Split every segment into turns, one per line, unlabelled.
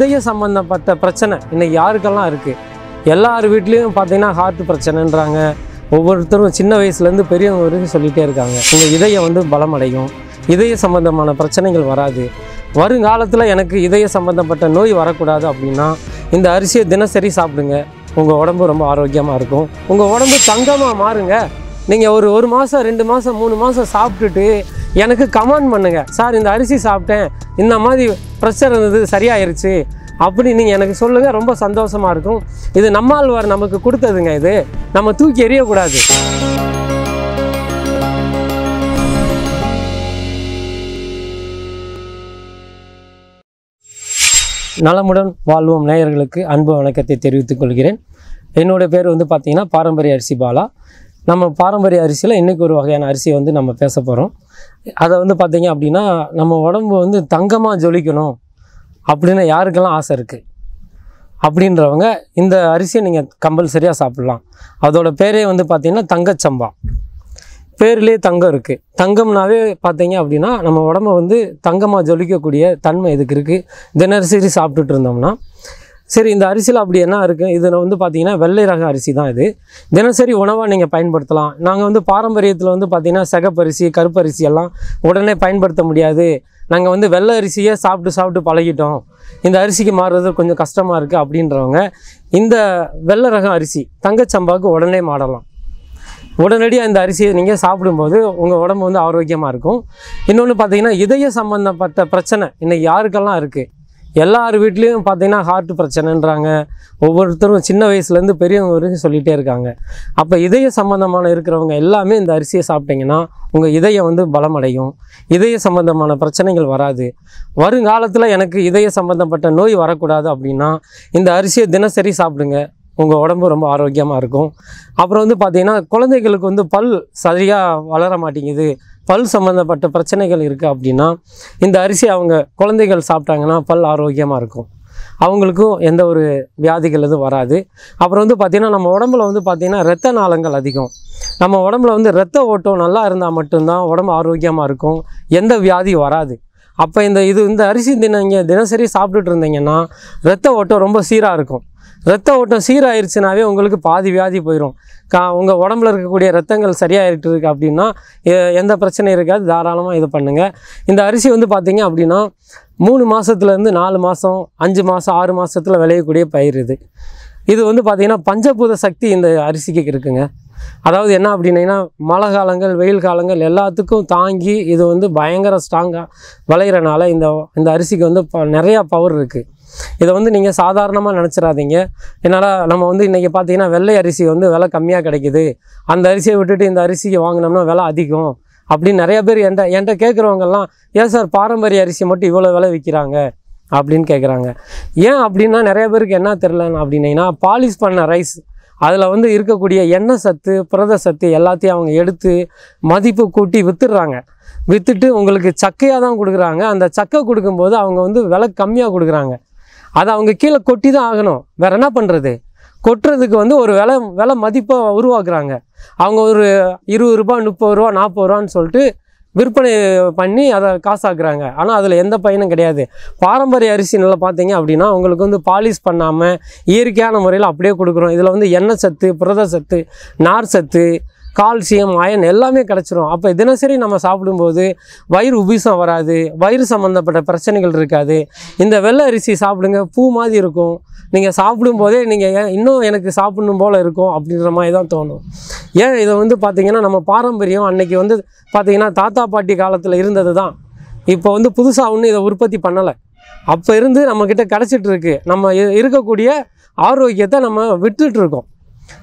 இதய சம்மந்தப்பட்ட பிரச்சனை இன்னைக்கு யாருக்கெல்லாம் இருக்குது எல்லார் வீட்லேயும் பார்த்தீங்கன்னா ஹார்ட் பிரச்சனைன்றாங்க ஒவ்வொருத்தரும் சின்ன வயசுலேருந்து பெரியவங்க வரைக்கும் சொல்லிகிட்டே இருக்காங்க உங்கள் இதயம் வந்து பலமடையும் இதய சம்பந்தமான பிரச்சனைகள் வராது வருங்காலத்தில் எனக்கு இதய சம்பந்தப்பட்ட நோய் வரக்கூடாது அப்படின்னா இந்த அரிசியை தினசரி சாப்பிடுங்க உங்கள் உடம்பு ரொம்ப ஆரோக்கியமாக இருக்கும் உங்கள் உடம்பு தங்கமாக மாறுங்க நீங்கள் ஒரு ஒரு மாதம் ரெண்டு மாதம் மூணு மாதம் சாப்பிட்டுட்டு எனக்கு கமெண்ட் பண்ணுங்கள் சார் இந்த அரிசி சாப்பிட்டேன் இந்த மாதிரி ப்ரெஷர் இருந்தது சரியாயிருச்சு அப்படின்னு நீங்கள் எனக்கு சொல்லுங்கள் ரொம்ப சந்தோஷமாக இருக்கும் இது நம்மால்வார் நமக்கு கொடுத்ததுங்க இது நம்ம தூக்கி எறியக்கூடாது நலமுடன் வாழ்வோம் நேயர்களுக்கு அன்பு வணக்கத்தை தெரிவித்துக் கொள்கிறேன் என்னோடய பேர் வந்து பார்த்திங்கன்னா பாரம்பரிய அரிசி பாலா நம்ம பாரம்பரிய அரிசியில் இன்றைக்கி ஒரு வகையான அரிசியை வந்து நம்ம பேச போகிறோம் அதை வந்து பார்த்திங்க அப்படின்னா நம்ம உடம்பு வந்து தங்கமாக ஜொலிக்கணும் அப்படின்னு யாருக்கெல்லாம் ஆசை இருக்குது அப்படின்றவங்க இந்த அரிசியை நீங்கள் கம்பல்சரியாக சாப்பிட்லாம் அதோடய பேரே வந்து பார்த்திங்கன்னா தங்கச்சம்பா பேர்லேயே தங்கம் இருக்குது தங்கம்னாவே பார்த்தீங்க அப்படின்னா நம்ம உடம்பை வந்து தங்கமாக ஜொலிக்கக்கூடிய தன்மை இதுக்கு இருக்குது தினசரி சாப்பிட்டுட்டு இருந்தோம்னா சரி இந்த அரிசியில் அப்படி என்ன இருக்குது இதில் வந்து பார்த்தீங்கன்னா வெள்ளை ரக அரிசி தான் இது தினசரி உணவாக நீங்கள் பயன்படுத்தலாம் நாங்கள் வந்து பாரம்பரியத்தில் வந்து பார்த்திங்கன்னா சிகப்பரிசி கருப்பரிசி எல்லாம் உடனே பயன்படுத்த முடியாது நாங்கள் வந்து வெள்ளை அரிசியை சாப்பிட்டு சாப்பிட்டு பழகிட்டோம் இந்த அரிசிக்கு மாறுறது கொஞ்சம் கஷ்டமாக இருக்குது அப்படின்றவங்க இந்த வெள்ளை ரகம் அரிசி தங்கச்சம்பாவுக்கு உடனே மாடலாம் உடனடியாக இந்த அரிசியை நீங்கள் சாப்பிடும்போது உங்கள் உடம்பு வந்து ஆரோக்கியமாக இருக்கும் இன்னொன்று பார்த்தீங்கன்னா இதய சம்மந்தப்பட்ட பிரச்சனை இன்னைக்கு யாருக்கெல்லாம் இருக்குது எல்லார் வீட்லேயும் பார்த்தீங்கன்னா ஹார்ட் பிரச்சனைன்றாங்க ஒவ்வொருத்தரும் சின்ன வயசுலேருந்து பெரியவங்க வரைக்கும் சொல்லிகிட்டே இருக்காங்க அப்போ இதய சம்மந்தமான இருக்கிறவங்க எல்லாமே இந்த அரிசியை சாப்பிட்டிங்கன்னா உங்கள் இதயம் வந்து பலமடையும் இதய சம்மந்தமான பிரச்சனைகள் வராது வருங்காலத்தில் எனக்கு இதய சம்மந்தப்பட்ட நோய் வரக்கூடாது அப்படின்னா இந்த அரிசியை தினசரி சாப்பிடுங்க உங்கள் உடம்பு ரொம்ப ஆரோக்கியமாக இருக்கும் அப்புறம் வந்து பார்த்திங்கன்னா குழந்தைகளுக்கு வந்து பல் சரியாக வளர மாட்டேங்குது பல் சம்மந்தப்பட்ட பிரச்சனைகள் இருக்குது அப்படின்னா இந்த அரிசி அவங்க குழந்தைகள் சாப்பிட்டாங்கன்னா பல் ஆரோக்கியமாக இருக்கும் அவங்களுக்கும் எந்த ஒரு வியாதிகள் எதுவும் வராது அப்புறம் வந்து பார்த்திங்கன்னா நம்ம உடம்புல வந்து பார்த்திங்கன்னா ரத்த நாளங்கள் அதிகம் நம்ம உடம்புல வந்து ரத்த ஓட்டம் நல்லா இருந்தால் மட்டும்தான் உடம்பு ஆரோக்கியமாக இருக்கும் எந்த வியாதி வராது அப்போ இந்த இது இந்த அரிசி தினங்க தினசரி சாப்பிட்டுட்டு இருந்தீங்கன்னா ரத்த ஓட்டம் ரொம்ப சீராக இருக்கும் ரத்த ஓட்டம் சீராயிருச்சுனாவே உங்களுக்கு பாதி வியாதி போயிடும் கா உங்கள் உடம்புல இருக்கக்கூடிய ரத்தங்கள் சரியாகிட்டு இருக்கு அப்படின்னா எந்த பிரச்சனையும் இருக்காது தாராளமாக இது பண்ணுங்கள் இந்த அரிசி வந்து பார்த்திங்க அப்படின்னா மூணு மாதத்துலேருந்து நாலு மாதம் அஞ்சு மாதம் ஆறு மாதத்தில் விளையக்கூடிய பயிர் இது இது வந்து பார்த்திங்கன்னா பஞ்சபூத சக்தி இந்த அரிசிக்கு இருக்குங்க அதாவது என்ன அப்படின்னா மழை காலங்கள் வெயில் காலங்கள் எல்லாத்துக்கும் தாங்கி இது வந்து பயங்கர ஸ்ட்ராங்காக விளையிறனால இந்த இந்த அரிசிக்கு வந்து நிறையா பவர் இருக்குது இதை வந்து நீங்கள் சாதாரணமாக நினச்சிடாதீங்க என்னால் நம்ம வந்து இன்றைக்கி பார்த்தீங்கன்னா வெள்ளை அரிசி வந்து விலை கம்மியாக கிடைக்கிது அந்த அரிசியை விட்டுட்டு இந்த அரிசிக்கு வாங்கினோம்னா விலை அதிகம் அப்படின்னு நிறைய பேர் என்கிட்ட என்கிட்ட கேட்குறவங்கெல்லாம் ஏன் சார் பாரம்பரிய அரிசி மட்டும் இவ்வளோ விலை விற்கிறாங்க அப்படின்னு கேட்குறாங்க ஏன் அப்படின்னா நிறைய பேருக்கு என்ன தெரிலன்னு அப்படின்னீங்கன்னா பாலிஷ் பண்ண ரைஸ் அதில் வந்து இருக்கக்கூடிய எண்ணெய் சத்து புரத சத்து எல்லாத்தையும் அவங்க எடுத்து மதிப்பு கூட்டி விற்றுடுறாங்க விற்றுட்டு உங்களுக்கு சக்கையாக தான் கொடுக்குறாங்க அந்த சக்கை கொடுக்கும்போது அவங்க வந்து விலை கம்மியாக கொடுக்குறாங்க அதை அவங்க கீழே கொட்டி தான் ஆகணும் வேறு என்ன பண்ணுறது கொட்டுறதுக்கு வந்து ஒரு விலை விலை மதிப்பை உருவாக்குறாங்க அவங்க ஒரு இருபது ரூபா முப்பது ரூபா நாற்பது ரூபான்னு சொல்லிட்டு விற்பனை பண்ணி அதை காசாக்குறாங்க ஆனால் அதில் எந்த பயனும் கிடையாது பாரம்பரிய அரிசி நல்லா பார்த்தீங்க அப்படின்னா உங்களுக்கு வந்து பாலிஷ் பண்ணாமல் இயற்கையான முறையில் அப்படியே கொடுக்குறோம் இதில் வந்து எண்ணெய் சத்து புரத சத்து நார் சத்து கால்சியம் அயன் எல்லாமே கிடச்சிரும் அப்போ தினசரி நம்ம சாப்பிடும்போது வயிறு உபிசம் வராது வயிறு சம்மந்தப்பட்ட பிரச்சனைகள் இருக்காது இந்த வெள்ளை அரிசி சாப்பிடுங்க பூ மாதிரி இருக்கும் நீங்கள் சாப்பிடும்போதே நீங்கள் இன்னும் எனக்கு சாப்பிடணும் போல் இருக்கும் அப்படின்ற மாதிரி தான் தோணும் ஏன் இதை வந்து பார்த்திங்கன்னா நம்ம பாரம்பரியம் அன்னைக்கு வந்து பார்த்திங்கன்னா தாத்தா பாட்டி காலத்தில் இருந்தது தான் இப்போ வந்து புதுசாக ஒன்றும் இதை உற்பத்தி பண்ணலை அப்போ இருந்து நம்மக்கிட்ட கிடச்சிட்டு இருக்கு நம்ம இருக்கக்கூடிய ஆரோக்கியத்தை நம்ம விட்டுட்ருக்கோம்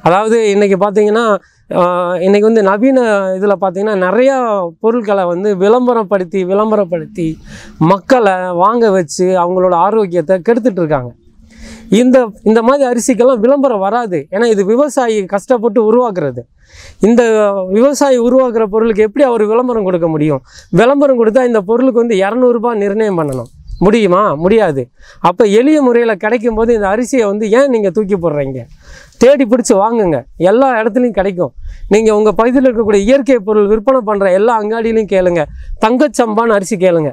அதாவது இன்றைக்கி பார்த்திங்கன்னா இன்றைக்கி வந்து நவீன இதில் பார்த்திங்கன்னா நிறையா பொருட்களை வந்து விளம்பரப்படுத்தி விளம்பரப்படுத்தி மக்களை வாங்க வச்சு அவங்களோட ஆரோக்கியத்தை கெடுத்துட்ருக்காங்க இந்த இந்த மாதிரி அரிசிக்கெல்லாம் விளம்பரம் வராது ஏன்னா இது விவசாயி கஷ்டப்பட்டு உருவாக்குறது இந்த விவசாயி உருவாக்குற பொருளுக்கு எப்படி அவர் விளம்பரம் கொடுக்க முடியும் விளம்பரம் கொடுத்தா இந்த பொருளுக்கு வந்து இரநூறுபா நிர்ணயம் பண்ணணும் முடியுமா முடியாது அப்போ எளிய முறையில் கிடைக்கும் போது இந்த அரிசியை வந்து ஏன் நீங்கள் தூக்கி போடுறீங்க தேடி பிடிச்சி வாங்குங்க எல்லா இடத்துலையும் கிடைக்கும் நீங்கள் உங்கள் பகுதியில் இருக்கக்கூடிய இயற்கை பொருள் விற்பனை பண்ணுற எல்லா அங்காடியிலையும் கேளுங்க தங்கச்சம்பான்னு அரிசி கேளுங்க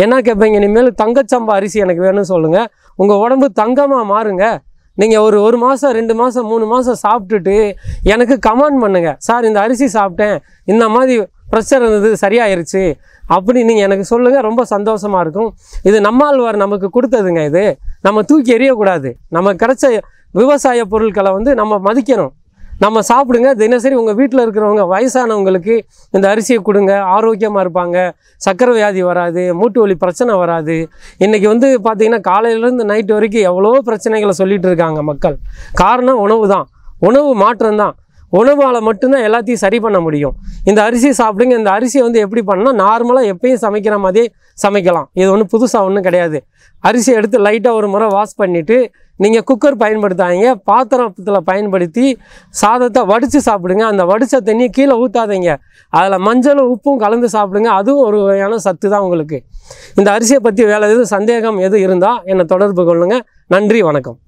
என்ன கேட்பீங்க இனிமேல் தங்கச்சம்பா அரிசி எனக்கு வேணும்னு சொல்லுங்கள் உங்கள் உடம்பு தங்கமாக மாறுங்க நீங்கள் ஒரு ஒரு மாதம் ரெண்டு மாதம் மூணு மாதம் சாப்பிட்டுட்டு எனக்கு கமெண்ட் பண்ணுங்கள் சார் இந்த அரிசி சாப்பிட்டேன் இந்த மாதிரி ப்ரெஷர் இருந்தது சரியாயிருச்சு அப்படி நீங்கள் எனக்கு சொல்லுங்கள் ரொம்ப சந்தோஷமாக இருக்கும் இது நம்மாழ்வார் நமக்கு கொடுத்ததுங்க இது நம்ம தூக்கி எறியக்கூடாது நம்ம கிடைச்ச விவசாய பொருட்களை வந்து நம்ம மதிக்கணும் நம்ம சாப்பிடுங்க தினசரி உங்கள் வீட்டில் இருக்கிறவங்க வயசானவங்களுக்கு இந்த அரிசியை கொடுங்க ஆரோக்கியமாக இருப்பாங்க சக்கரை வியாதி வராது மூட்டு வலி பிரச்சனை வராது இன்றைக்கி வந்து பார்த்திங்கன்னா காலையிலேருந்து நைட்டு வரைக்கும் எவ்வளோ பிரச்சனைகளை சொல்லிகிட்டு இருக்காங்க மக்கள் காரணம் உணவு தான் உணவு மாற்றம்தான் உணவால் மட்டும்தான் எல்லாத்தையும் சரி பண்ண முடியும் இந்த அரிசி சாப்பிடுங்க இந்த அரிசியை வந்து எப்படி பண்ணால் நார்மலாக எப்பயும் சமைக்கிற மாதிரியே சமைக்கலாம் இது ஒன்றும் புதுசாக ஒன்றும் கிடையாது அரிசியை எடுத்து லைட்டாக ஒரு முறை வாஷ் பண்ணிவிட்டு நீங்கள் குக்கர் பயன்படுத்தாதீங்க பாத்திரத்தில் பயன்படுத்தி சாதத்தை வடித்து சாப்பிடுங்க அந்த வடித்த தண்ணி கீழே ஊற்றாதீங்க அதில் மஞ்சளும் உப்பும் கலந்து சாப்பிடுங்க அதுவும் ஒரு வகையான சத்து தான் உங்களுக்கு இந்த அரிசியை பற்றி வேலை எதுவும் சந்தேகம் எது இருந்தால் என்னை தொடர்பு கொள்ளுங்கள் நன்றி வணக்கம்